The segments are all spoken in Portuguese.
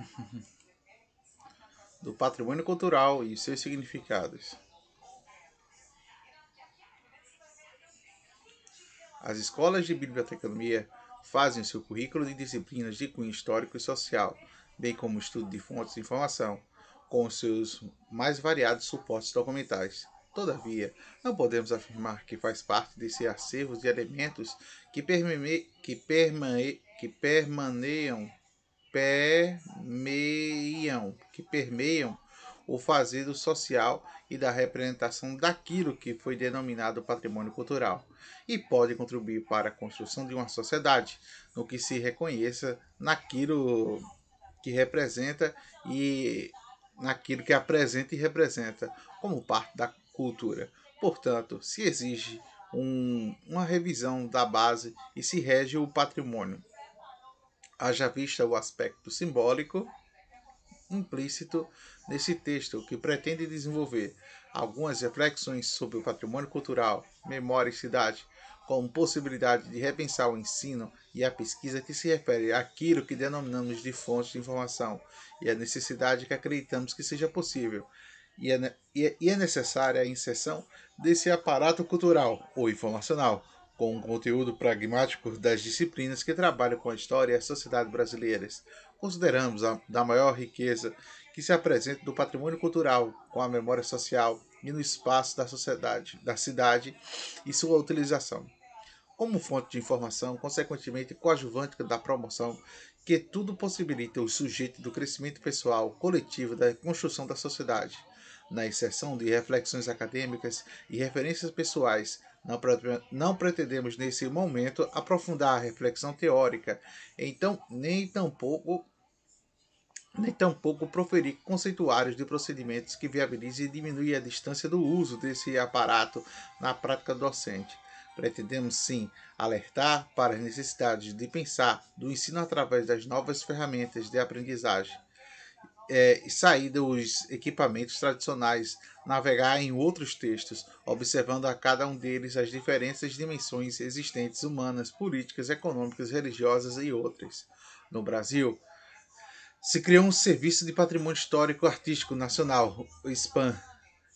do patrimônio cultural e seus significados. As escolas de biblioteconomia fazem seu currículo de disciplinas de cunho histórico e social, bem como estudo de fontes de informação, com seus mais variados suportes documentais. Todavia, não podemos afirmar que faz parte desse acervo de elementos que, permane que, permane que permaneiam permeiam, que permeiam o do social e da representação daquilo que foi denominado patrimônio cultural, e pode contribuir para a construção de uma sociedade no que se reconheça naquilo que representa e naquilo que apresenta e representa como parte da cultura. Portanto, se exige um, uma revisão da base e se rege o patrimônio haja vista o aspecto simbólico implícito nesse texto, que pretende desenvolver algumas reflexões sobre o patrimônio cultural, memória e cidade, como possibilidade de repensar o ensino e a pesquisa que se refere àquilo que denominamos de fonte de informação e a necessidade que acreditamos que seja possível. E é, é e é necessária a inserção desse aparato cultural ou informacional com o conteúdo pragmático das disciplinas que trabalham com a história e a sociedade brasileiras. Consideramos a da maior riqueza que se apresenta do patrimônio cultural com a memória social e no espaço da sociedade, da cidade e sua utilização. Como fonte de informação, consequentemente coadjuvante da promoção que tudo possibilita o sujeito do crescimento pessoal, coletivo, da construção da sociedade, na inserção de reflexões acadêmicas e referências pessoais não pretendemos, nesse momento, aprofundar a reflexão teórica, então nem tampouco nem tampouco proferir conceituários de procedimentos que viabilizem e diminuem a distância do uso desse aparato na prática docente. Pretendemos sim alertar para as necessidades de pensar do ensino através das novas ferramentas de aprendizagem é, sair dos equipamentos tradicionais, navegar em outros textos, observando a cada um deles as diferentes dimensões existentes humanas, políticas, econômicas, religiosas e outras. No Brasil, se criou um Serviço de Patrimônio Histórico Artístico Nacional, o SPAN,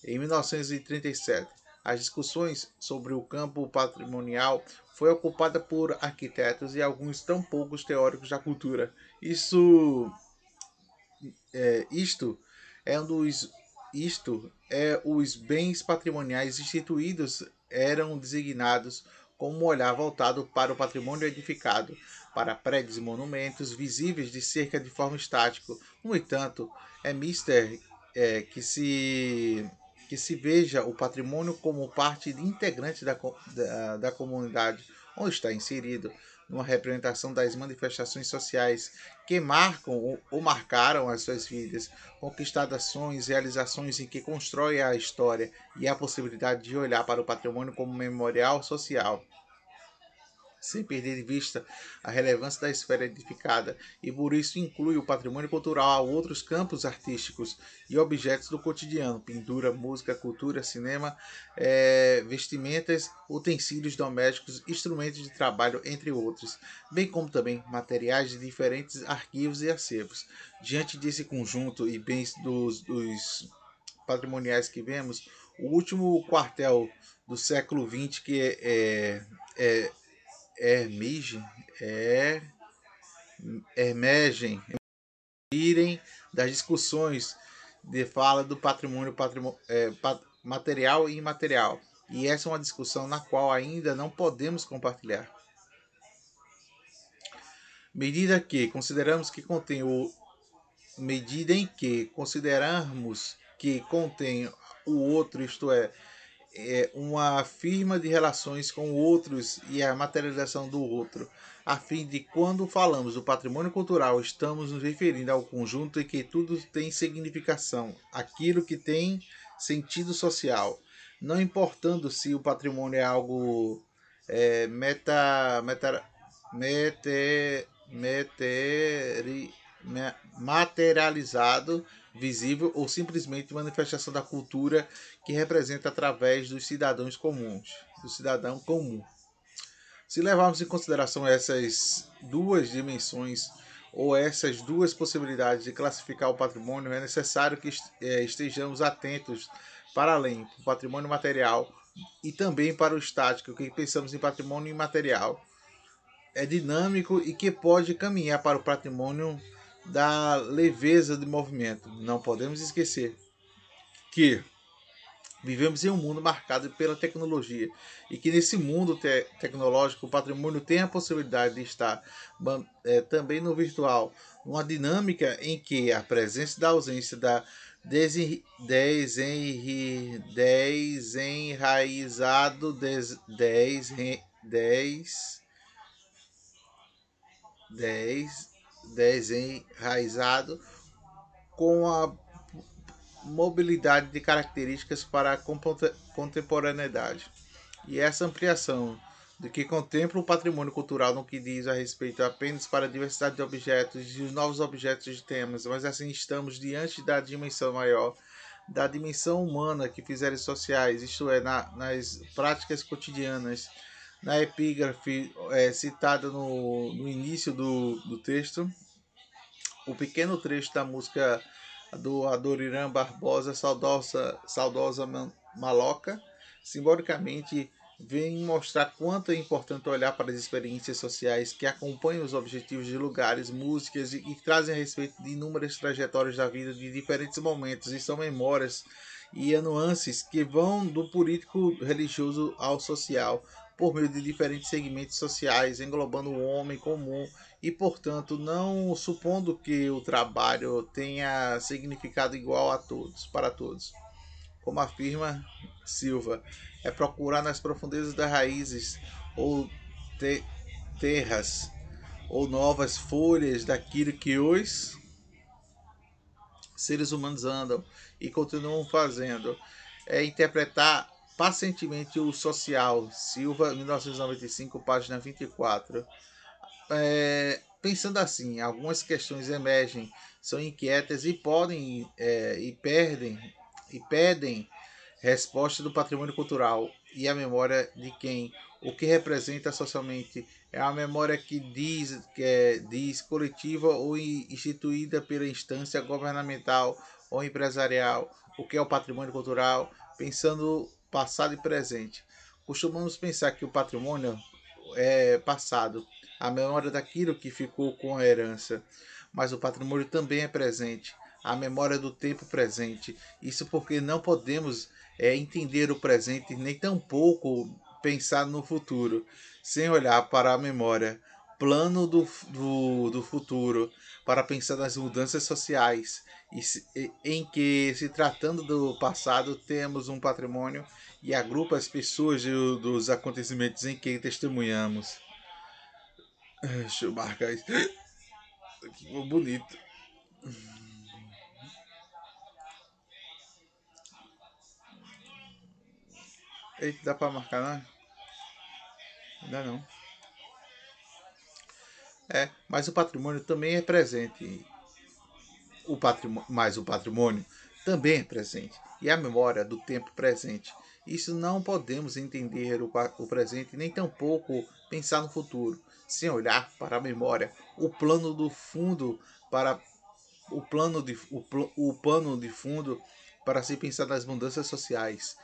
em 1937. As discussões sobre o campo patrimonial foi ocupada por arquitetos e alguns tão poucos teóricos da cultura. Isso é, isto é um dos isto é os bens patrimoniais instituídos eram designados como um olhar voltado para o patrimônio edificado, para prédios e monumentos visíveis de cerca de forma estática. No entanto, é mister é, que se que se veja o patrimônio como parte integrante da, da, da comunidade onde está inserido, numa representação das manifestações sociais que marcam ou marcaram as suas vidas, conquistadas ações, realizações em que constrói a história e a possibilidade de olhar para o patrimônio como memorial social sem perder de vista a relevância da esfera edificada, e por isso inclui o patrimônio cultural, a outros campos artísticos e objetos do cotidiano, pintura, música, cultura, cinema, é, vestimentas, utensílios domésticos, instrumentos de trabalho, entre outros, bem como também materiais de diferentes arquivos e acervos. Diante desse conjunto e bens dos, dos patrimoniais que vemos, o último quartel do século XX que é, é, é Hermigem, é, Hermegem, irem das discussões de fala do patrimônio, patrimônio é, pat, material e imaterial. E essa é uma discussão na qual ainda não podemos compartilhar. Medida que consideramos que contém o medida em que considerarmos que contém o outro, isto é, é, uma firma de relações com outros e a materialização do outro, a fim de quando falamos do patrimônio cultural, estamos nos referindo ao conjunto em que tudo tem significação, aquilo que tem sentido social, não importando se o patrimônio é algo é, meta, meta, mete, meteri, materializado visível ou simplesmente manifestação da cultura que representa através dos cidadãos comuns, do cidadão comum. Se levarmos em consideração essas duas dimensões ou essas duas possibilidades de classificar o patrimônio, é necessário que eh, estejamos atentos para além do patrimônio material e também para o estático, que pensamos em patrimônio imaterial é dinâmico e que pode caminhar para o patrimônio da leveza de movimento. Não podemos esquecer que vivemos em um mundo marcado pela tecnologia e que nesse mundo te tecnológico o patrimônio tem a possibilidade de estar é, também no virtual, uma dinâmica em que a presença da ausência da desenri, desenraizado des, dez des, desenraizado com a mobilidade de características para a contemporaneidade. E essa ampliação de que contempla o patrimônio cultural no que diz a respeito apenas para a diversidade de objetos e os novos objetos de temas, mas assim estamos diante da dimensão maior da dimensão humana que fizeram sociais, isto é, na, nas práticas cotidianas na epígrafe é, citada no, no início do, do texto, o pequeno trecho da música do Adoriran Barbosa, saudosa, saudosa maloca, simbolicamente vem mostrar quanto é importante olhar para as experiências sociais que acompanham os objetivos de lugares, músicas e, e trazem a respeito de inúmeras trajetórias da vida de diferentes momentos e são memórias e nuances que vão do político religioso ao social, por meio de diferentes segmentos sociais, englobando o homem comum e, portanto, não supondo que o trabalho tenha significado igual a todos, para todos. Como afirma Silva, é procurar nas profundezas das raízes ou te terras ou novas folhas daquilo que hoje seres humanos andam e continuam fazendo é interpretar Pacientemente o Social, Silva, 1995, página 24. É, pensando assim, algumas questões emergem, são inquietas e podem é, e perdem e pedem resposta do patrimônio cultural e a memória de quem o que representa socialmente é a memória que diz que é, diz coletiva ou instituída pela instância governamental ou empresarial o que é o patrimônio cultural pensando passado e presente. Costumamos pensar que o patrimônio é passado, a memória daquilo que ficou com a herança, mas o patrimônio também é presente, a memória do tempo presente. Isso porque não podemos é, entender o presente nem tampouco pensar no futuro sem olhar para a memória plano do, do, do futuro para pensar nas mudanças sociais, e, em que, se tratando do passado, temos um patrimônio e agrupa as pessoas dos acontecimentos em que testemunhamos. Deixa ah, eu marcar isso. Que bonito. Eita, dá pra marcar, não? Não dá não. É, mas o patrimônio também é presente. O patrimônio, mas o patrimônio também é presente. E a memória do tempo presente. Isso não podemos entender o, o presente, nem tampouco pensar no futuro, sem olhar para a memória, o plano do fundo para o plano de o, o pano de fundo para se pensar nas mudanças sociais,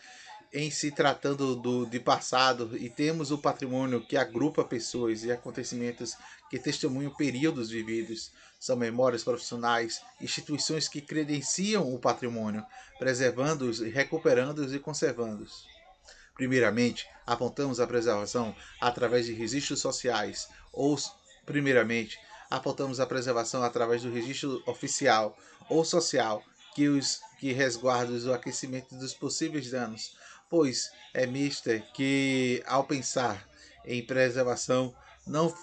em se tratando do, de passado e temos o patrimônio que agrupa pessoas e acontecimentos que testemunham períodos vividos, são memórias profissionais, instituições que credenciam o patrimônio, preservando-os, recuperando-os e conservando-os. Primeiramente, apontamos a preservação através de registros sociais, ou, primeiramente, apontamos a preservação através do registro oficial ou social que, os, que resguarda o aquecimento dos possíveis danos, pois é mister, que, ao pensar em preservação, não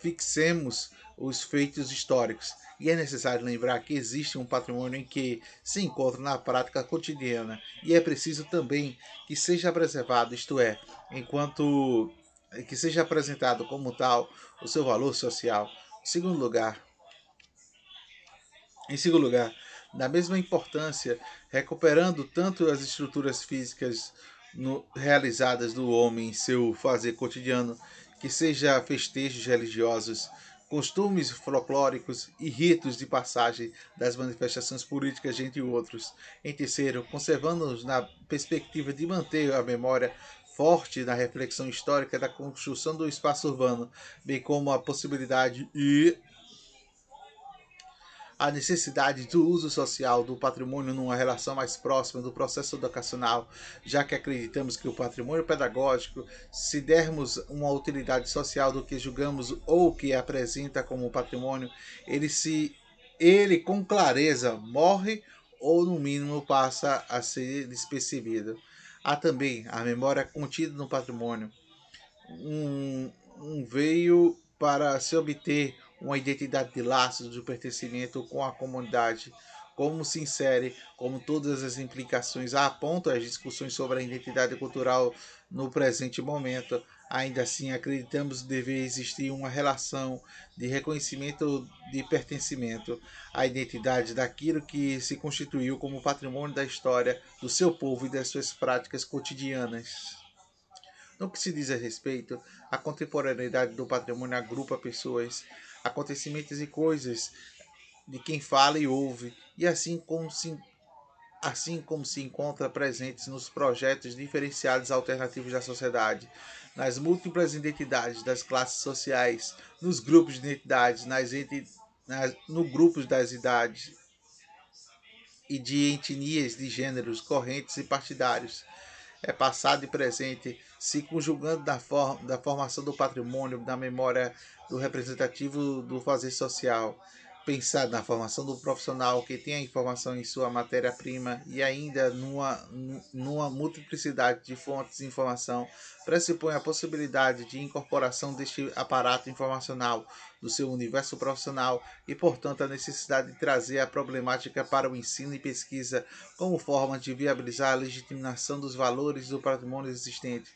fixemos os feitos históricos. E é necessário lembrar que existe um patrimônio em que se encontra na prática cotidiana e é preciso também que seja preservado, isto é, enquanto que seja apresentado como tal o seu valor social. Em segundo lugar, em segundo lugar, da mesma importância, recuperando tanto as estruturas físicas no, realizadas do homem em seu fazer cotidiano, que seja festejos religiosos, costumes folclóricos e ritos de passagem das manifestações políticas, entre outros. Em terceiro, conservando-nos na perspectiva de manter a memória forte na reflexão histórica da construção do espaço urbano, bem como a possibilidade e a necessidade do uso social do patrimônio numa relação mais próxima do processo educacional, já que acreditamos que o patrimônio pedagógico, se dermos uma utilidade social do que julgamos ou que apresenta como patrimônio, ele se ele com clareza morre ou no mínimo passa a ser despercebido. Há também a memória contida no patrimônio, um, um veio para se obter uma identidade de laços, de pertencimento com a comunidade, como se insere, como todas as implicações apontam as discussões sobre a identidade cultural no presente momento. Ainda assim, acreditamos dever existir uma relação de reconhecimento de pertencimento à identidade daquilo que se constituiu como patrimônio da história do seu povo e das suas práticas cotidianas. No que se diz a respeito, a contemporaneidade do patrimônio agrupa pessoas acontecimentos e coisas de quem fala e ouve, e assim como se, assim como se encontra presentes nos projetos diferenciados alternativos da sociedade, nas múltiplas identidades das classes sociais, nos grupos de identidades, nas, enti, nas no grupos das idades e de etnias, de gêneros, correntes e partidários é passado e presente, se conjugando da, for da formação do patrimônio, da memória do representativo do fazer social pensado na formação do profissional que tem a informação em sua matéria-prima e ainda numa, numa multiplicidade de fontes de informação, pressupõe a possibilidade de incorporação deste aparato informacional no seu universo profissional e, portanto, a necessidade de trazer a problemática para o ensino e pesquisa como forma de viabilizar a legitimação dos valores do patrimônio existente.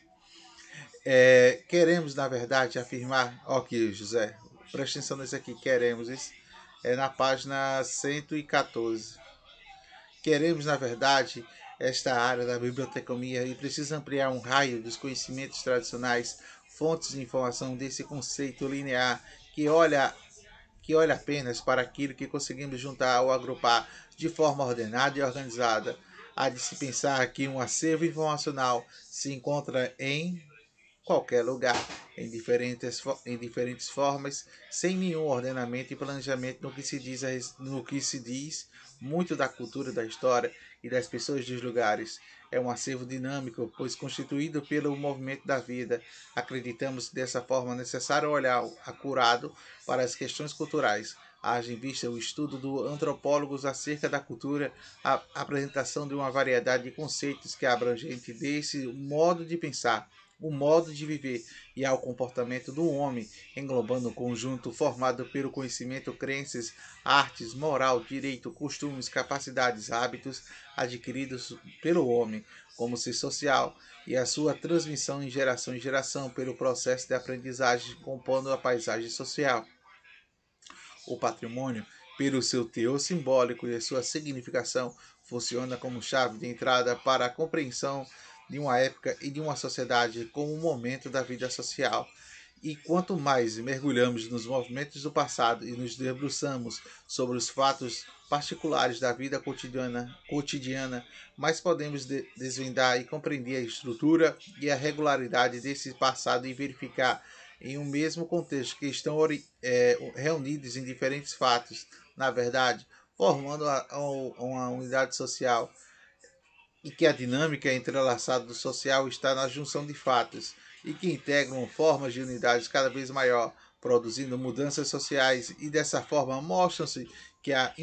É, queremos, na verdade, afirmar. Ok, José, presta atenção nisso aqui, queremos isso é na página 114. Queremos, na verdade, esta área da bibliotecomia e precisa ampliar um raio dos conhecimentos tradicionais, fontes de informação desse conceito linear que olha que olha apenas para aquilo que conseguimos juntar ou agrupar de forma ordenada e organizada. Há de se pensar que um acervo informacional se encontra em qualquer lugar em diferentes, em diferentes formas, sem nenhum ordenamento e planejamento no que se diz, no que se diz muito da cultura, da história e das pessoas dos lugares. É um acervo dinâmico, pois constituído pelo movimento da vida. Acreditamos que dessa forma necessário olhar acurado para as questões culturais. Haja em vista o estudo do antropólogos acerca da cultura, a apresentação de uma variedade de conceitos que abrangente desse modo de pensar o modo de viver e ao comportamento do homem, englobando o conjunto formado pelo conhecimento, crenças, artes, moral, direito, costumes, capacidades, hábitos adquiridos pelo homem como ser social e a sua transmissão em geração em geração pelo processo de aprendizagem compondo a paisagem social. O patrimônio, pelo seu teor simbólico e sua significação, funciona como chave de entrada para a compreensão de uma época e de uma sociedade como um momento da vida social. E quanto mais mergulhamos nos movimentos do passado e nos debruçamos sobre os fatos particulares da vida cotidiana, cotidiana mais podemos de desvendar e compreender a estrutura e a regularidade desse passado e verificar em um mesmo contexto que estão é, reunidos em diferentes fatos, na verdade, formando uma unidade social e que a dinâmica entrelaçada do social está na junção de fatos e que integram formas de unidades cada vez maior, produzindo mudanças sociais e dessa forma mostram-se que a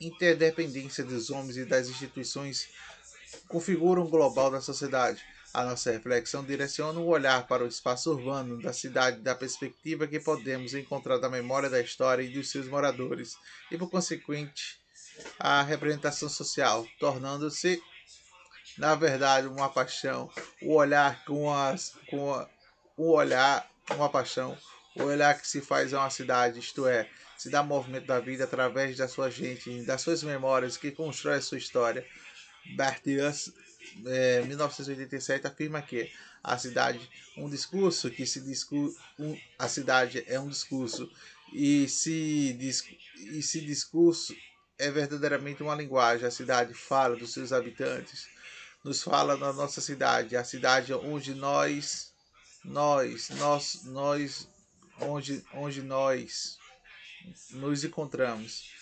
interdependência dos homens e das instituições configura um global da sociedade. A nossa reflexão direciona o olhar para o espaço urbano da cidade da perspectiva que podemos encontrar da memória da história e dos seus moradores, e por consequente, a representação social, tornando-se na verdade, uma paixão, o olhar com, as, com a, o olhar, uma paixão, o olhar que se faz a uma cidade, isto é, se dá movimento da vida através da sua gente, das suas memórias, que constrói a sua história. Bertius, é, 1987, afirma que a cidade um discurso que se discu um, a cidade é um discurso e se e se discurso é verdadeiramente uma linguagem a cidade fala dos seus habitantes nos fala na nossa cidade, a cidade onde nós, nós, nós, nós, onde, onde nós nos encontramos.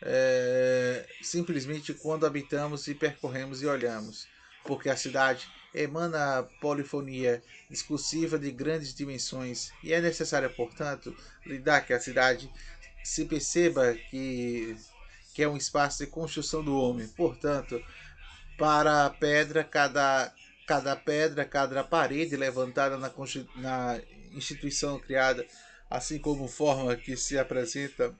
É, simplesmente quando habitamos e percorremos e olhamos, porque a cidade emana polifonia discursiva de grandes dimensões e é necessário, portanto, lidar que a cidade se perceba que, que é um espaço de construção do homem. Portanto, para a pedra cada, cada pedra, cada parede levantada na, na instituição criada, assim como forma que se apresenta,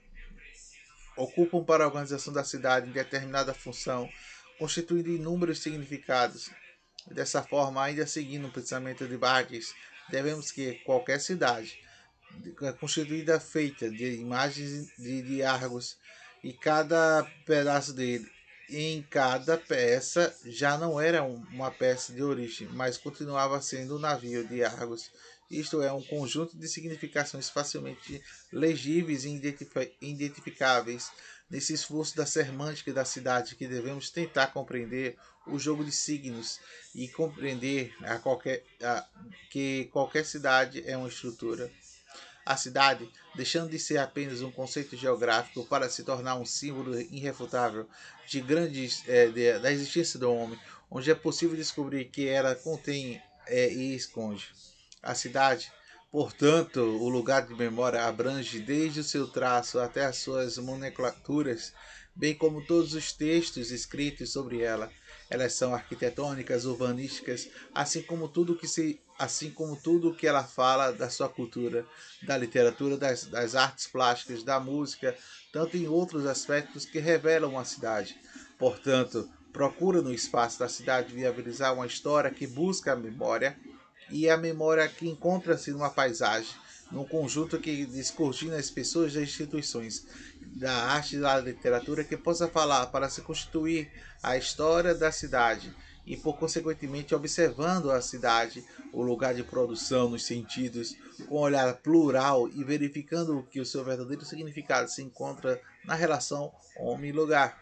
ocupam para a organização da cidade em determinada função, constituindo inúmeros significados. Dessa forma, ainda seguindo o pensamento de Barthes, devemos que qualquer cidade constituída feita de imagens de, de Argos e cada pedaço dele em cada peça já não era uma peça de origem, mas continuava sendo um navio de Argos. Isto é, um conjunto de significações facilmente legíveis e identificáveis. Nesse esforço da semântica da cidade que devemos tentar compreender o jogo de signos e compreender a qualquer, a, que qualquer cidade é uma estrutura. A cidade, deixando de ser apenas um conceito geográfico para se tornar um símbolo irrefutável de grandes, é, de, da existência do homem, onde é possível descobrir que ela contém é, e esconde. A cidade, portanto, o lugar de memória abrange desde o seu traço até as suas nomenclaturas, bem como todos os textos escritos sobre ela. Elas são arquitetônicas, urbanísticas, assim como tudo que se assim como tudo o que ela fala da sua cultura, da literatura, das, das artes plásticas, da música, tanto em outros aspectos que revelam uma cidade. Portanto, procura no espaço da cidade viabilizar uma história que busca a memória e a memória que encontra-se numa paisagem, num conjunto que descortina as pessoas das instituições, da arte e da literatura que possa falar para se constituir a história da cidade e, por consequentemente, observando a cidade, o lugar de produção nos sentidos, com um olhar plural e verificando que o seu verdadeiro significado se encontra na relação homem-lugar.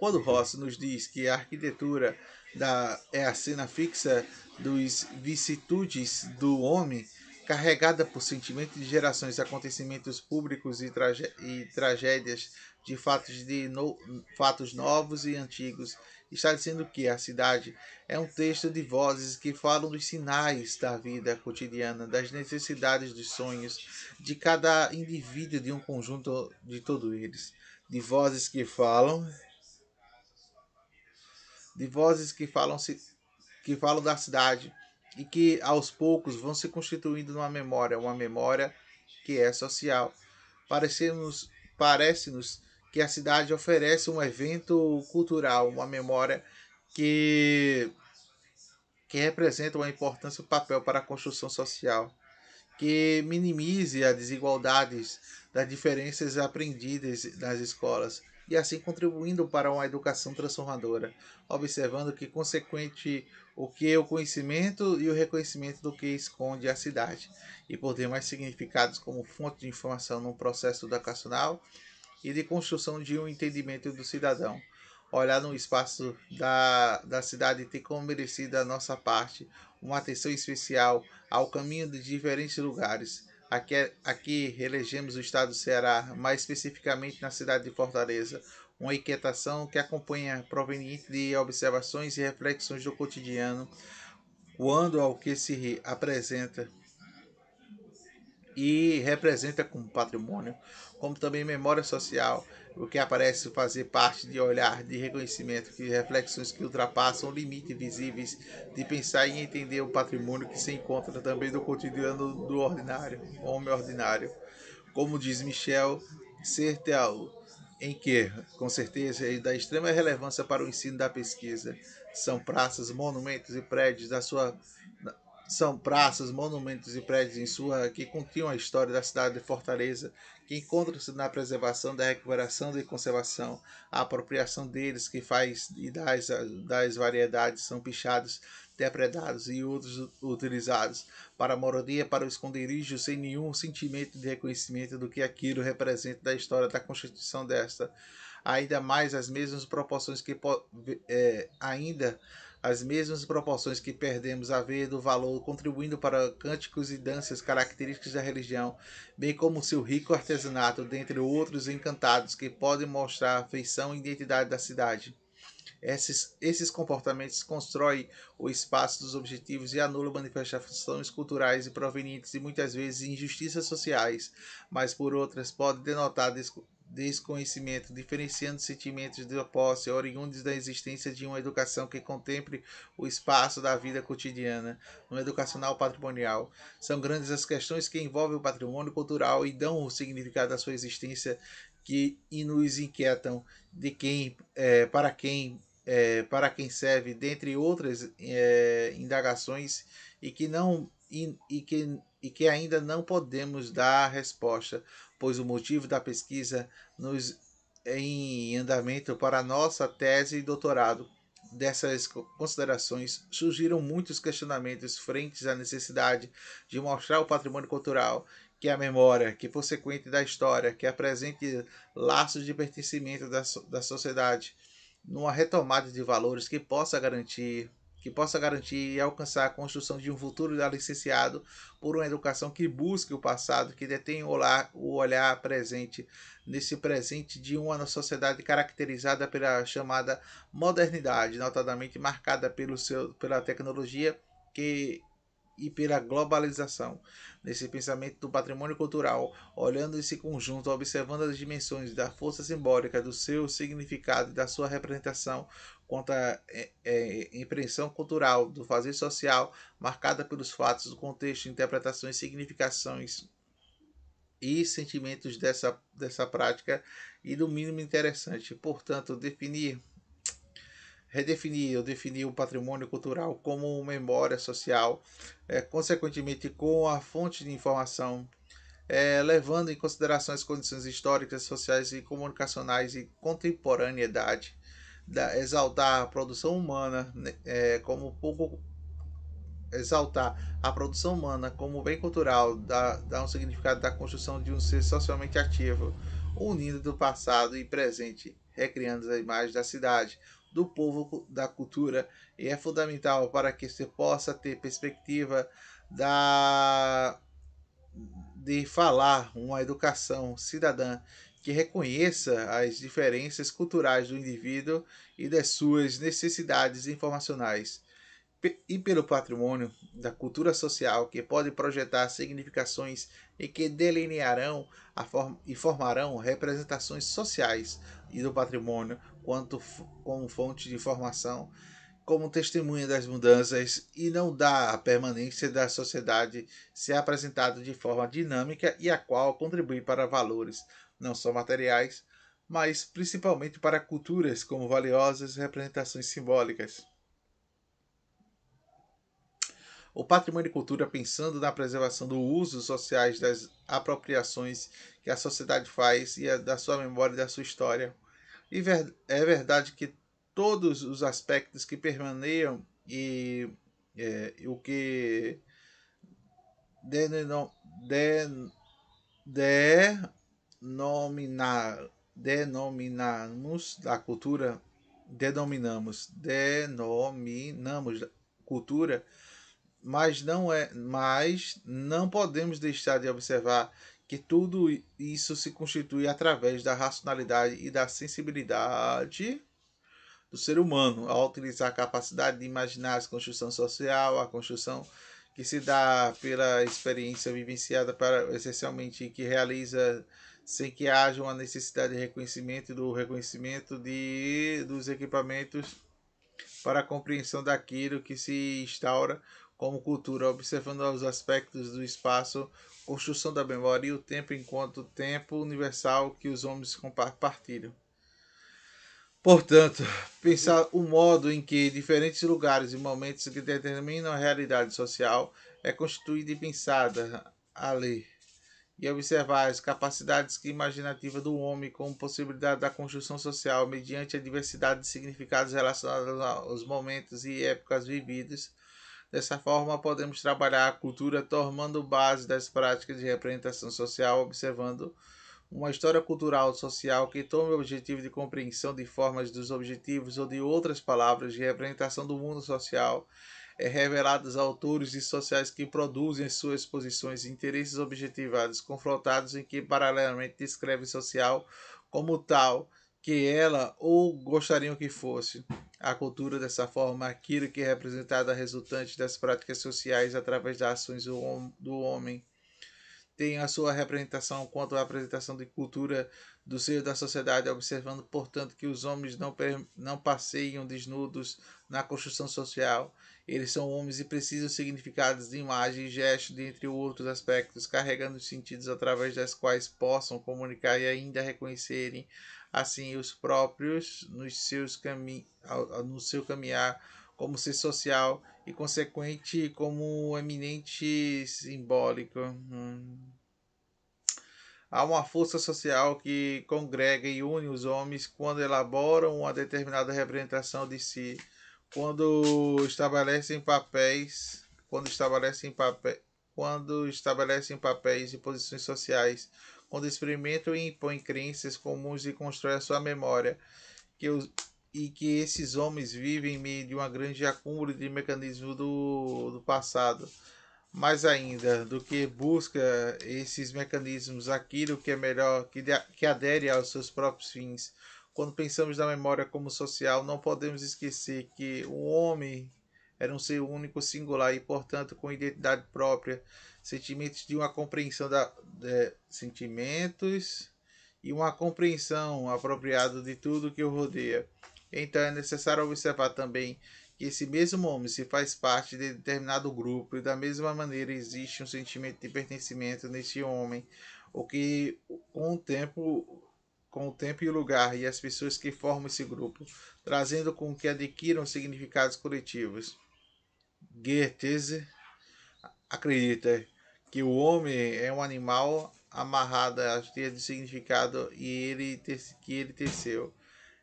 Quando Ross nos diz que a arquitetura da, é a cena fixa dos vicissitudes do homem, carregada por sentimentos de gerações, acontecimentos públicos e, e tragédias, de fatos, de no, fatos novos e antigos, está dizendo que a cidade é um texto de vozes que falam dos sinais da vida cotidiana, das necessidades, dos sonhos de cada indivíduo, de um conjunto de todos eles. De vozes que falam. De vozes que falam, que falam da cidade e que aos poucos vão se constituindo numa memória, uma memória que é social. Parece-nos, parece-nos que a cidade oferece um evento cultural, uma memória que, que representa uma importância e um papel para a construção social, que minimize as desigualdades das diferenças aprendidas nas escolas e assim contribuindo para uma educação transformadora, observando que consequente o que é o conhecimento e o reconhecimento do que esconde a cidade e por ter mais significados como fonte de informação no processo educacional e de construção de um entendimento do cidadão. Olhar no espaço da, da cidade tem como merecido da nossa parte uma atenção especial ao caminho de diferentes lugares. Aqui, é, aqui elegemos o estado do Ceará, mais especificamente na cidade de Fortaleza, uma inquietação que acompanha proveniente de observações e reflexões do cotidiano, quando ao que se apresenta e representa como patrimônio como também memória social, o que aparece fazer parte de olhar de reconhecimento de reflexões que ultrapassam limites visíveis de pensar e entender o patrimônio que se encontra também no cotidiano do ordinário, homem ordinário. Como diz Michel Serteau, em que, com certeza, é da extrema relevância para o ensino da pesquisa. São praças, monumentos e prédios da sua são praças, monumentos e prédios em sua que continham a história da cidade de Fortaleza, que encontra-se na preservação, da recuperação e conservação, a apropriação deles que faz e das, das variedades são pichados, depredados e outros utilizados para moradia, para o esconderijo, sem nenhum sentimento de reconhecimento do que aquilo representa da história da constituição desta ainda mais as mesmas proporções que é, ainda as mesmas proporções que perdemos a ver do valor, contribuindo para cânticos e danças características da religião, bem como seu rico artesanato, dentre outros encantados que podem mostrar a feição e identidade da cidade. Esses, esses comportamentos constroem o espaço dos objetivos e anulam manifestações culturais e provenientes de muitas vezes injustiças sociais, mas por outras podem denotar desconhecimento diferenciando sentimentos de posse, oriundos da existência de uma educação que contemple o espaço da vida cotidiana, um educacional patrimonial. São grandes as questões que envolvem o patrimônio cultural e dão o significado à sua existência que e nos inquietam de quem, é, para quem, é, para quem serve, dentre outras é, indagações e que não e, e que e que ainda não podemos dar resposta pois o motivo da pesquisa nos em andamento para nossa tese e doutorado. Dessas considerações surgiram muitos questionamentos frente à necessidade de mostrar o patrimônio cultural, que é a memória, que por consequente da história, que apresente laços de pertencimento da, da sociedade, numa retomada de valores que possa garantir que possa garantir e alcançar a construção de um futuro licenciado por uma educação que busque o passado, que detém o olhar, o olhar presente nesse presente de uma sociedade caracterizada pela chamada modernidade, notadamente marcada pelo seu, pela tecnologia que e pela globalização. Nesse pensamento do patrimônio cultural, olhando esse conjunto, observando as dimensões da força simbólica, do seu significado e da sua representação, contra é, é, impressão cultural do fazer social marcada pelos fatos do contexto, interpretações, significações e sentimentos dessa, dessa prática e do mínimo interessante. Portanto, definir redefinir ou definir o patrimônio cultural como memória social, é, consequentemente com a fonte de informação, é, levando em consideração as condições históricas, sociais e comunicacionais e contemporaneidade exaltar a produção humana né, é, como pouco exaltar a produção humana como bem cultural dá, dá um significado da construção de um ser socialmente ativo, unindo do passado e presente, recriando a imagem da cidade, do povo, da cultura, e é fundamental para que se possa ter perspectiva da de falar uma educação cidadã que reconheça as diferenças culturais do indivíduo e das suas necessidades informacionais, e pelo patrimônio da cultura social que pode projetar significações e que delinearão form e formarão representações sociais e do patrimônio quanto como fonte de informação, como testemunha das mudanças e não dá a permanência da sociedade se apresentado de forma dinâmica e a qual contribui para valores, não só materiais, mas principalmente para culturas como valiosas representações simbólicas. O patrimônio e cultura, pensando na preservação do uso sociais das apropriações que a sociedade faz e da sua memória e da sua história. E é verdade que todos os aspectos que permaneiam e é, o que denom, den, de, denominar, denominamos da cultura, denominamos, denominamos cultura, mas não é, mas não podemos deixar de observar que tudo isso se constitui através da racionalidade e da sensibilidade do ser humano ao utilizar a capacidade de imaginar a construção social, a construção que se dá pela experiência vivenciada para essencialmente que realiza sem que haja uma necessidade de reconhecimento do reconhecimento de, dos equipamentos para a compreensão daquilo que se instaura como cultura, observando os aspectos do espaço, construção da memória e o tempo enquanto tempo universal que os homens compartilham. Portanto, pensar o modo em que diferentes lugares e momentos que determinam a realidade social é constituída e pensada ali e observar as capacidades imaginativas do homem como possibilidade da construção social mediante a diversidade de significados relacionados aos momentos e épocas vividos. Dessa forma, podemos trabalhar a cultura tomando base das práticas de representação social, observando uma história cultural social que tome o objetivo de compreensão de formas dos objetivos ou de outras palavras de representação do mundo social é, reveladas a autores e sociais que produzem suas posições e interesses objetivados, confrontados em que paralelamente descrevem social como tal que ela ou gostariam que fosse. A cultura, dessa forma, aquilo que é representada é resultante das práticas sociais através das ações do, do homem tem a sua representação quanto à apresentação de cultura do seio da sociedade, observando, portanto, que os homens não, não passeiam desnudos na construção social. Eles são homens e precisam significados de imagem e gesto, dentre outros aspectos, carregando os sentidos através das quais possam comunicar e ainda reconhecerem, assim, os próprios nos seus cami no seu caminhar como ser social e consequente como eminente simbólico. Hum. Há uma força social que congrega e une os homens quando elaboram uma determinada representação de si, quando estabelecem papéis, quando estabelecem papéis, quando estabelecem papéis e posições sociais, quando experimentam e impõem crenças comuns e constroem a sua memória, que os e que esses homens vivem em meio de uma grande acúmulo de mecanismos do, do passado. Mais ainda, do que busca esses mecanismos, aquilo que é melhor, que, de, que adere aos seus próprios fins. Quando pensamos na memória como social, não podemos esquecer que o homem era um ser único, singular e, portanto, com identidade própria, sentimentos de uma compreensão da de, é, sentimentos e uma compreensão apropriada de tudo que o rodeia. Então é necessário observar também que esse mesmo homem se faz parte de determinado grupo e da mesma maneira existe um sentimento de pertencimento nesse homem, o que com o tempo com o tempo e o lugar e as pessoas que formam esse grupo, trazendo com que adquiram significados coletivos. Goethe acredita que o homem é um animal amarrado às teias de significado e ele que ele teceu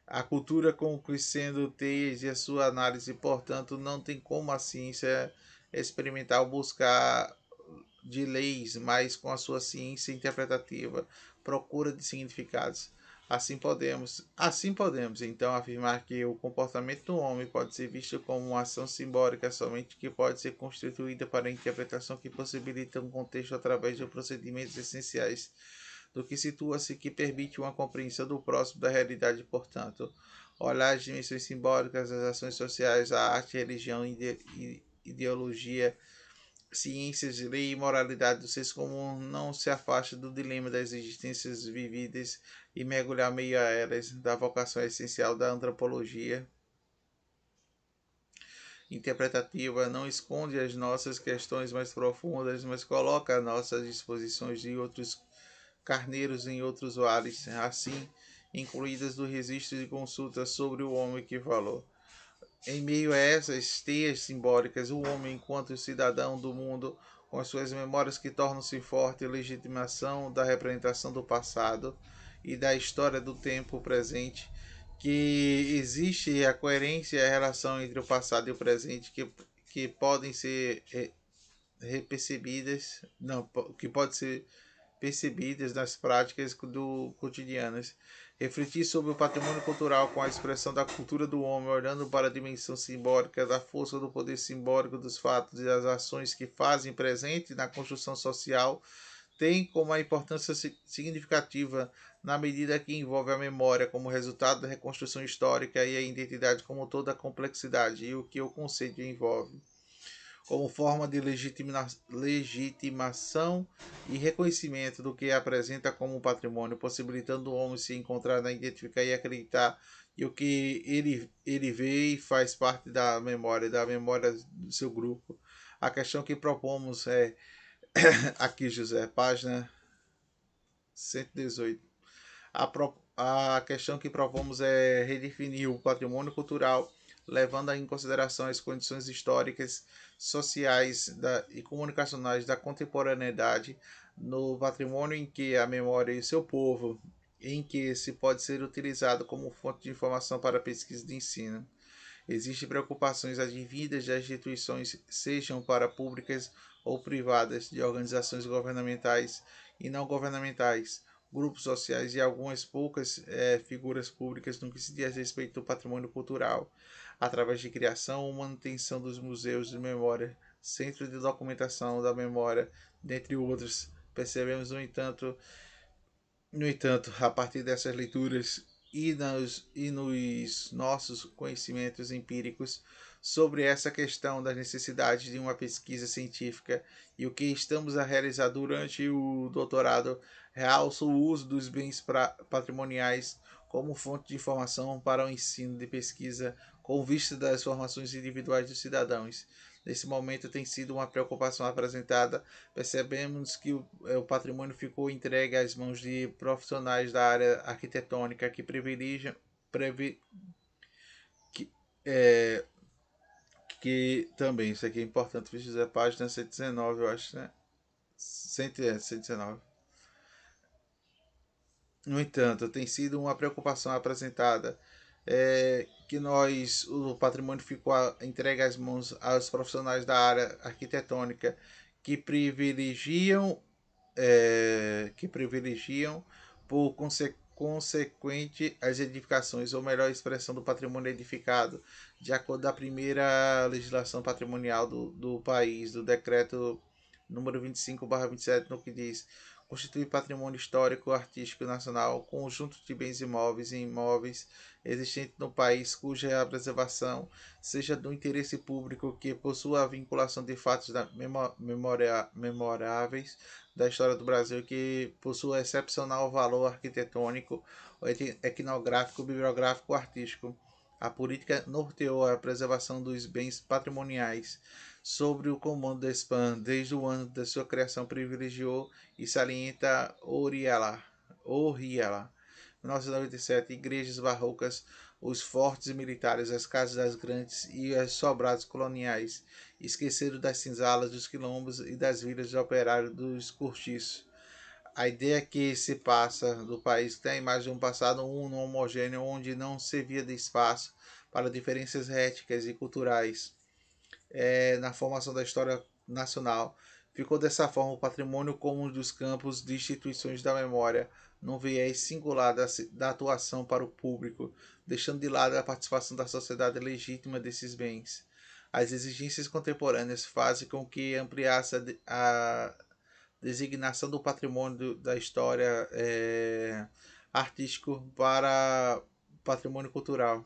a cultura conhecendo teias e a sua análise, portanto, não tem como a ciência experimental buscar de leis, mas com a sua ciência interpretativa, procura de significados. Assim podemos, assim podemos então afirmar que o comportamento do homem pode ser visto como uma ação simbólica somente que pode ser constituída para a interpretação que possibilita um contexto através de procedimentos essenciais do que situa-se que permite uma compreensão do próximo da realidade, portanto, olhar as dimensões simbólicas, as ações sociais, a arte, religião, ide ideologia, ciências, lei e moralidade do senso comum não se afasta do dilema das existências vividas e mergulhar meio a elas da vocação essencial da antropologia interpretativa não esconde as nossas questões mais profundas, mas coloca as nossas disposições de outros carneiros em outros vales, assim incluídas do registro de consultas sobre o homem que falou. Em meio a essas teias simbólicas, o homem, enquanto cidadão do mundo, com as suas memórias que tornam-se forte legitimação da representação do passado e da história do tempo presente, que existe a coerência e a relação entre o passado e o presente que, que podem ser eh, repercebidas, não, que pode ser percebidas nas práticas do cotidianas. Refletir sobre o patrimônio cultural com a expressão da cultura do homem, olhando para a dimensão simbólica da força do poder simbólico dos fatos e das ações que fazem presente na construção social, tem como a importância significativa na medida que envolve a memória como resultado da reconstrução histórica e a identidade como toda a complexidade e o que o conceito envolve como forma de legitima legitimação e reconhecimento do que apresenta como patrimônio, possibilitando o homem se encontrar, na né, identificar e acreditar e o que ele, ele vê e faz parte da memória, da memória do seu grupo. A questão que propomos é aqui, José, página 118. A, pro, a questão que propomos é redefinir o patrimônio cultural levando em consideração as condições históricas, sociais da, e comunicacionais da contemporaneidade, no patrimônio em que a memória e seu povo, em que se pode ser utilizado como fonte de informação para pesquisa de ensino. Existem preocupações advindas das instituições, sejam para públicas ou privadas, de organizações governamentais e não governamentais, grupos sociais e algumas poucas é, figuras públicas no que se diz respeito ao patrimônio cultural através de criação ou manutenção dos museus de memória, centro de documentação da memória, dentre outros. Percebemos, no entanto, no entanto, a partir dessas leituras e nos, e nos nossos conhecimentos empíricos sobre essa questão das necessidades de uma pesquisa científica e o que estamos a realizar durante o doutorado, realça o uso dos bens pra, patrimoniais como fonte de informação para o ensino de pesquisa com vista das formações individuais dos cidadãos. Nesse momento tem sido uma preocupação apresentada. Percebemos que o, é, o patrimônio ficou entregue às mãos de profissionais da área arquitetônica que privilegiam. Previ, que, é, que também, isso aqui é importante, fiz a página 119, eu acho, né? 119. É, no entanto, tem sido uma preocupação apresentada é, que nós o patrimônio ficou entregue às mãos aos profissionais da área arquitetônica que privilegiam é, que privilegiam por conse consequente as edificações ou melhor expressão do patrimônio edificado de acordo da primeira legislação patrimonial do, do país do decreto número 25/27 no que diz constitui patrimônio histórico artístico nacional, conjunto de bens imóveis e imóveis existentes no país cuja preservação seja do interesse público que possua a vinculação de fatos da memória, memoráveis da história do Brasil que possua excepcional valor arquitetônico, etnográfico, bibliográfico, artístico. A política norteou a preservação dos bens patrimoniais sobre o comando da SPAM desde o ano da sua criação privilegiou e salienta Oriela, 1997, igrejas barrocas, os fortes militares, as casas das grandes e os sobrados coloniais, esqueceram das cinzalas, dos quilombos e das vilas de operário dos cortiços. A ideia que se passa do país tem a imagem de um passado uno homogêneo onde não servia de espaço para diferenças éticas e culturais é, na formação da história nacional. Ficou dessa forma o patrimônio como um dos campos de instituições da memória, num viés singular da, da atuação para o público, deixando de lado a participação da sociedade legítima desses bens. As exigências contemporâneas fazem com que ampliasse a, a designação do patrimônio da história é, artístico para patrimônio cultural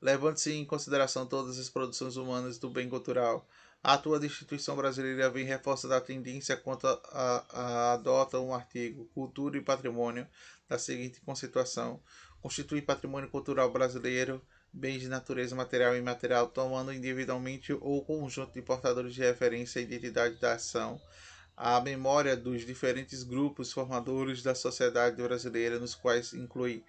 levando-se em consideração todas as produções humanas do bem cultural. A atual instituição brasileira vem reforçando a tendência quanto a, a, a adota um artigo Cultura e Patrimônio da seguinte constituição: Constitui patrimônio cultural brasileiro bens de natureza material e imaterial, tomando individualmente ou conjunto de portadores de referência e identidade da ação, a memória dos diferentes grupos formadores da sociedade brasileira, nos quais inclui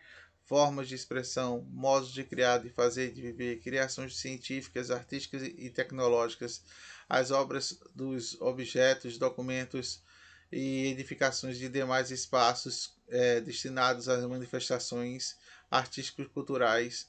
formas de expressão, modos de criar, de fazer e de viver, criações científicas, artísticas e tecnológicas, as obras dos objetos, documentos e edificações de demais espaços é, destinados às manifestações artísticas culturais,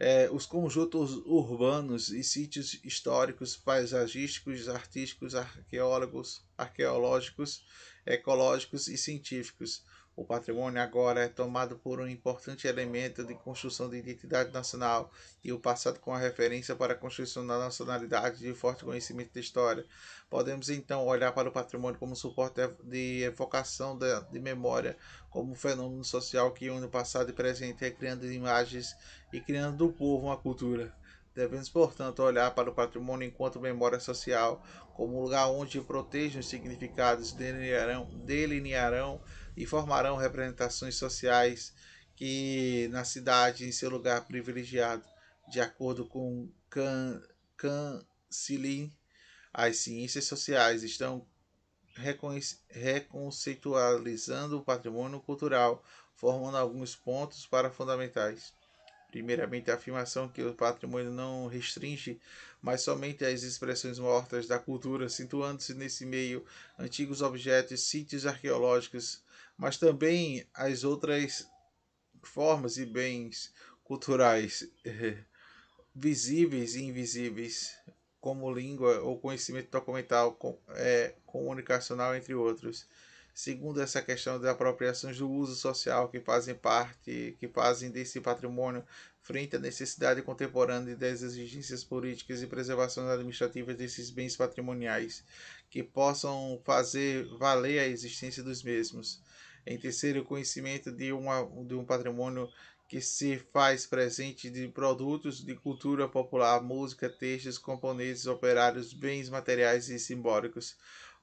é, os conjuntos urbanos e sítios históricos, paisagísticos, artísticos, arqueólogos, arqueológicos, ecológicos e científicos, o patrimônio agora é tomado por um importante elemento de construção de identidade nacional e o passado como referência para a construção da nacionalidade de forte conhecimento da história. Podemos então olhar para o patrimônio como suporte de evocação de memória, como um fenômeno social que une o passado e presente, recriando imagens e criando do povo uma cultura. Devemos, portanto, olhar para o patrimônio enquanto memória social, como um lugar onde protejam os significados, delinearão, delinearão e formarão representações sociais que na cidade em seu lugar privilegiado, de acordo com Can, Can Silin, as ciências sociais estão reconceitualizando o patrimônio cultural, formando alguns pontos para fundamentais. Primeiramente, a afirmação que o patrimônio não restringe, mas somente as expressões mortas da cultura, situando-se nesse meio antigos objetos, sítios arqueológicos, mas também as outras formas e bens culturais eh, visíveis e invisíveis, como língua ou conhecimento documental é, comunicacional, entre outros. Segundo essa questão da apropriações do uso social que fazem parte, que fazem desse patrimônio frente à necessidade contemporânea das exigências políticas e preservações administrativas desses bens patrimoniais, que possam fazer valer a existência dos mesmos. Em terceiro, o conhecimento de, uma, de um patrimônio que se faz presente de produtos de cultura popular, música, textos, componentes, operários, bens materiais e simbólicos,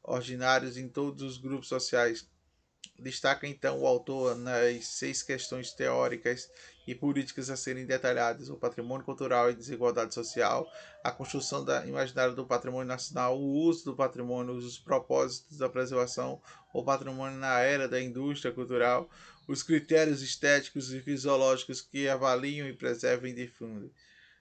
ordinários em todos os grupos sociais. Destaca então o autor nas seis questões teóricas e políticas a serem detalhadas, o patrimônio cultural e desigualdade social, a construção da imaginária do patrimônio nacional, o uso do patrimônio, os propósitos da preservação, o patrimônio na era da indústria cultural, os critérios estéticos e fisiológicos que avaliam e preservam e difundem.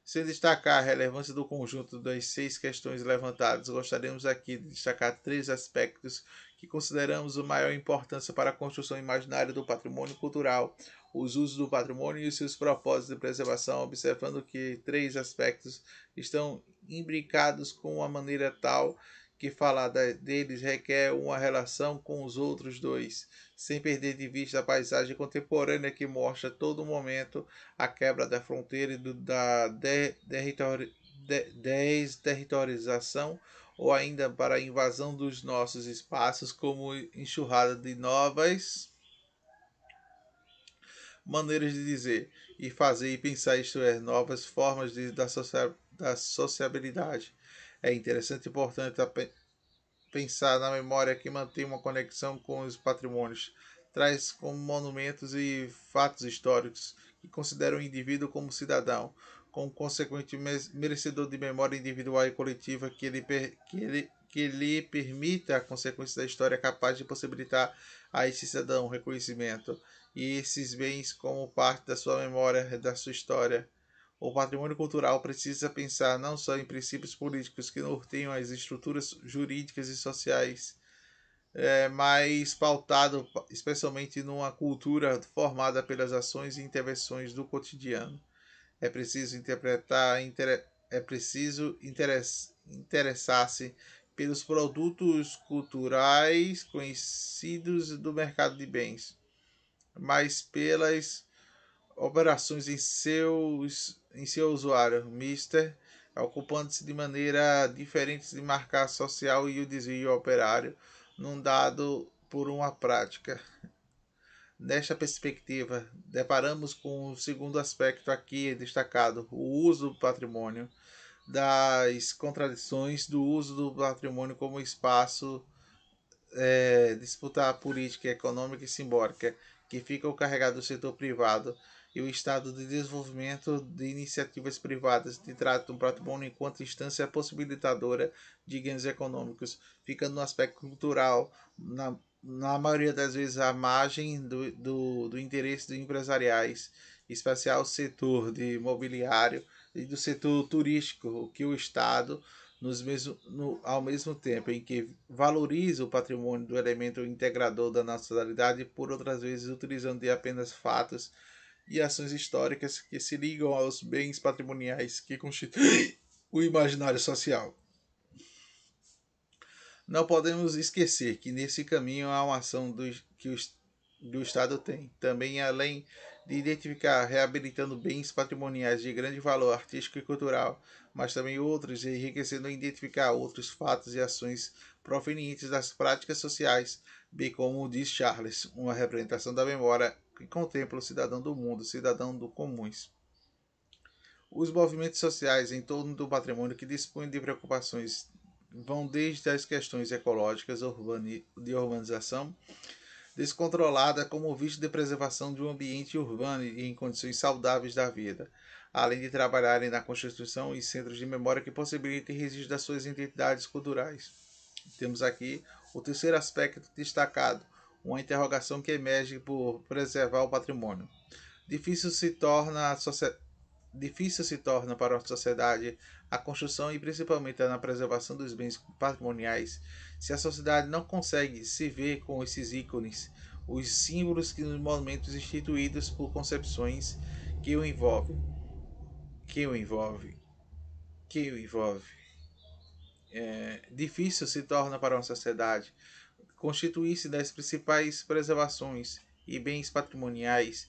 Sem destacar a relevância do conjunto das seis questões levantadas, gostaríamos aqui de destacar três aspectos que consideramos de maior importância para a construção imaginária do patrimônio cultural, os usos do patrimônio e os seus propósitos de preservação, observando que três aspectos estão imbricados com uma maneira tal que falar deles requer uma relação com os outros dois, sem perder de vista a paisagem contemporânea que mostra todo momento a quebra da fronteira e do, da de, de, desterritorialização ou ainda para a invasão dos nossos espaços como enxurrada de novas maneiras de dizer e fazer e pensar, isto é, novas formas de, da, socia da sociabilidade. É interessante e importante pensar na memória que mantém uma conexão com os patrimônios, traz como monumentos e fatos históricos que consideram o indivíduo como cidadão, com consequente merecedor de memória individual e coletiva que ele, que ele que lhe permita a consequência da história capaz de possibilitar a esse cidadão reconhecimento e esses bens como parte da sua memória, da sua história. O patrimônio cultural precisa pensar não só em princípios políticos que norteiam as estruturas jurídicas e sociais, é, mas pautado especialmente numa cultura formada pelas ações e intervenções do cotidiano. É preciso interpretar, inter, é preciso interess, interessar-se pelos produtos culturais conhecidos do mercado de bens mas pelas operações em, seus, em seu usuário, Mister, ocupando-se de maneira diferente de marcar social e o desvio operário num dado por uma prática. Nesta perspectiva, deparamos com o segundo aspecto aqui destacado, o uso do patrimônio, das contradições do uso do patrimônio como espaço é, disputar política econômica e simbólica que fica o carregado do setor privado e o Estado de desenvolvimento de iniciativas privadas de trato um prato bom enquanto instância possibilitadora de ganhos econômicos, ficando no aspecto cultural, na, na maioria das vezes à margem do, do, do interesse dos empresariais, especial setor de imobiliário e do setor turístico, que o Estado nos mesmo, no, ao mesmo tempo em que valoriza o patrimônio do elemento integrador da nacionalidade, por outras vezes utilizando de apenas fatos e ações históricas que se ligam aos bens patrimoniais que constituem o imaginário social. Não podemos esquecer que nesse caminho há uma ação do, que o, do Estado tem, também além de identificar reabilitando bens patrimoniais de grande valor artístico e cultural, mas também outros, enriquecendo e identificar outros fatos e ações provenientes das práticas sociais, bem como diz Charles, uma representação da memória que contempla o cidadão do mundo, cidadão do comuns. Os movimentos sociais em torno do patrimônio que dispõem de preocupações vão desde as questões ecológicas de urbanização descontrolada como vício de preservação de um ambiente urbano e em condições saudáveis da vida, além de trabalharem na constituição e centros de memória que possibilitem registro das suas identidades culturais. Temos aqui o terceiro aspecto destacado, uma interrogação que emerge por preservar o patrimônio. Difícil se torna a sociedade difícil se torna para a sociedade a construção e principalmente a preservação dos bens patrimoniais se a sociedade não consegue se ver com esses ícones, os símbolos que nos momentos instituídos por concepções que o envolvem. Que o envolve. Que o envolve. É, difícil se torna para uma sociedade constituir-se das principais preservações e bens patrimoniais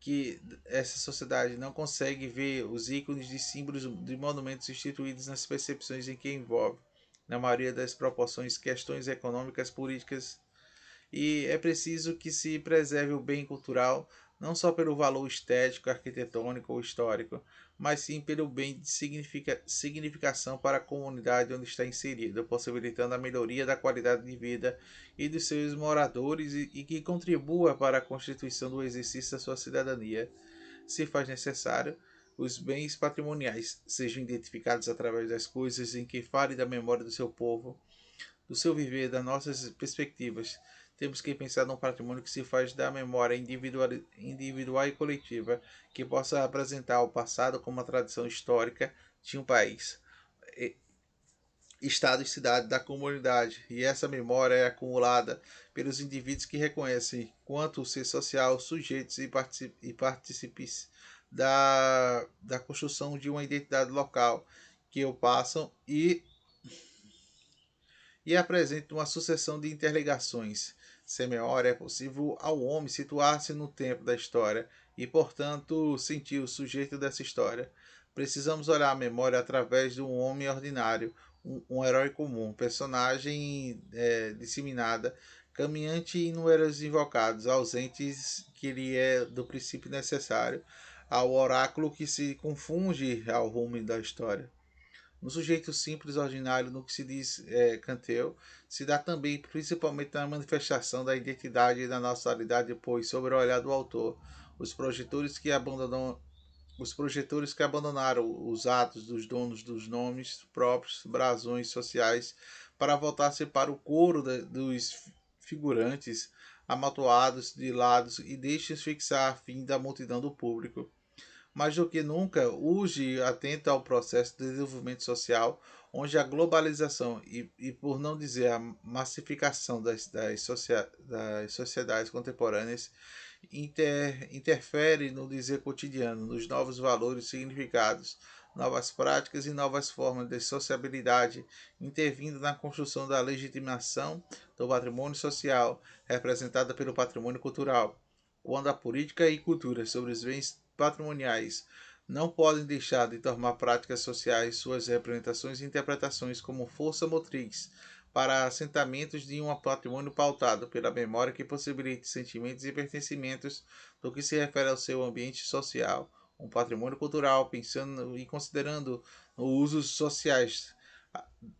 que essa sociedade não consegue ver os ícones de símbolos de monumentos instituídos nas percepções em que envolve, na maioria das proporções, questões econômicas, políticas, e é preciso que se preserve o bem cultural não só pelo valor estético, arquitetônico ou histórico, mas sim pelo bem de significa, significação para a comunidade onde está inserida, possibilitando a melhoria da qualidade de vida e dos seus moradores e, e que contribua para a constituição do exercício da sua cidadania. Se faz necessário, os bens patrimoniais sejam identificados através das coisas em que fale da memória do seu povo, do seu viver, das nossas perspectivas, temos que pensar num patrimônio que se faz da memória individual, individual e coletiva, que possa apresentar o passado como uma tradição histórica de um país, estado e cidade da comunidade. E essa memória é acumulada pelos indivíduos que reconhecem quanto ser social, sujeitos e, particip, participes da, da construção de uma identidade local que o passam e e apresenta uma sucessão de interligações Semeora é possível ao homem situar-se no tempo da história e, portanto, sentir o sujeito dessa história. Precisamos olhar a memória através de um homem ordinário, um, um herói comum, personagem é, disseminada, caminhante e inúmeros invocados, ausentes que lhe é do princípio necessário, ao oráculo que se confunde ao rumo da história. No sujeito simples, ordinário, no que se diz é, Canteu, se dá também principalmente na manifestação da identidade e da nacionalidade, pois, sobre o olhar do autor, os projetores que abandonam os projetores que abandonaram os atos dos donos dos nomes próprios, brasões sociais, para voltar-se para o coro da, dos figurantes, amatoados de lados, e deixem fixar a fim da multidão do público mais do que nunca, urge atenta ao processo de desenvolvimento social, onde a globalização e, e por não dizer a massificação das, das, socia das sociedades contemporâneas, inter interfere no dizer cotidiano, nos novos valores significados, novas práticas e novas formas de sociabilidade, intervindo na construção da legitimação do patrimônio social, representada pelo patrimônio cultural, quando a política e cultura sobre os bens patrimoniais não podem deixar de tomar práticas sociais suas representações e interpretações como força motriz para assentamentos de um patrimônio pautado pela memória que possibilite sentimentos e pertencimentos do que se refere ao seu ambiente social, um patrimônio cultural, pensando e considerando os usos sociais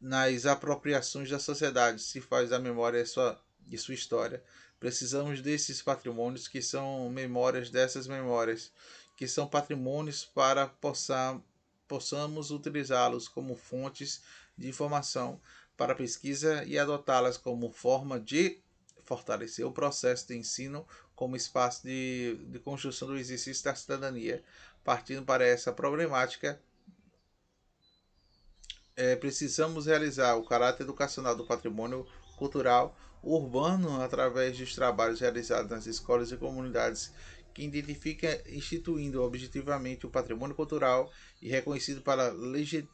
nas apropriações da sociedade, se faz a memória e sua, e sua história. Precisamos desses patrimônios que são memórias dessas memórias que são patrimônios para possam, possamos utilizá-los como fontes de informação para pesquisa e adotá-las como forma de fortalecer o processo de ensino como espaço de, de construção do exercício da cidadania. Partindo para essa problemática, é, precisamos realizar o caráter educacional do patrimônio cultural urbano através dos trabalhos realizados nas escolas e comunidades que identifica instituindo objetivamente o patrimônio cultural e reconhecido para legit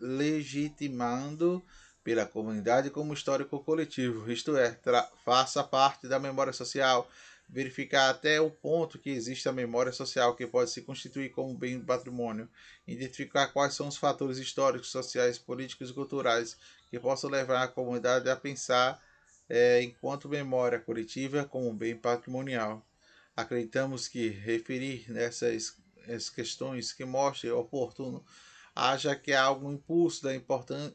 legitimando pela comunidade como histórico coletivo, isto é, faça parte da memória social, verificar até o ponto que existe a memória social que pode se constituir como bem do patrimônio, identificar quais são os fatores históricos, sociais, políticos e culturais que possam levar a comunidade a pensar é, enquanto memória coletiva como bem patrimonial. Acreditamos que referir nessas, questões que mostre oportuno, haja que há algum impulso da importância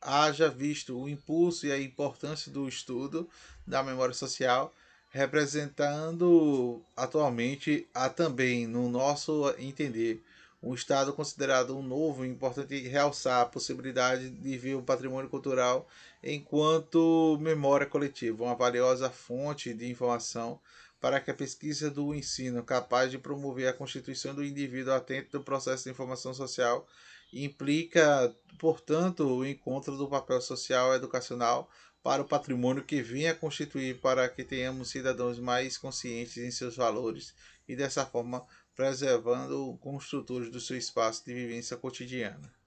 haja visto o impulso e a importância do estudo da memória social, representando atualmente a também, no nosso entender, um Estado considerado um novo importante realçar a possibilidade de ver o patrimônio cultural enquanto memória coletiva, uma valiosa fonte de informação para que a pesquisa do ensino capaz de promover a constituição do indivíduo atento do processo de informação social implica, portanto, o encontro do papel social educacional para o patrimônio que vinha a constituir para que tenhamos cidadãos mais conscientes em seus valores e dessa forma preservando construtores do seu espaço de vivência cotidiana.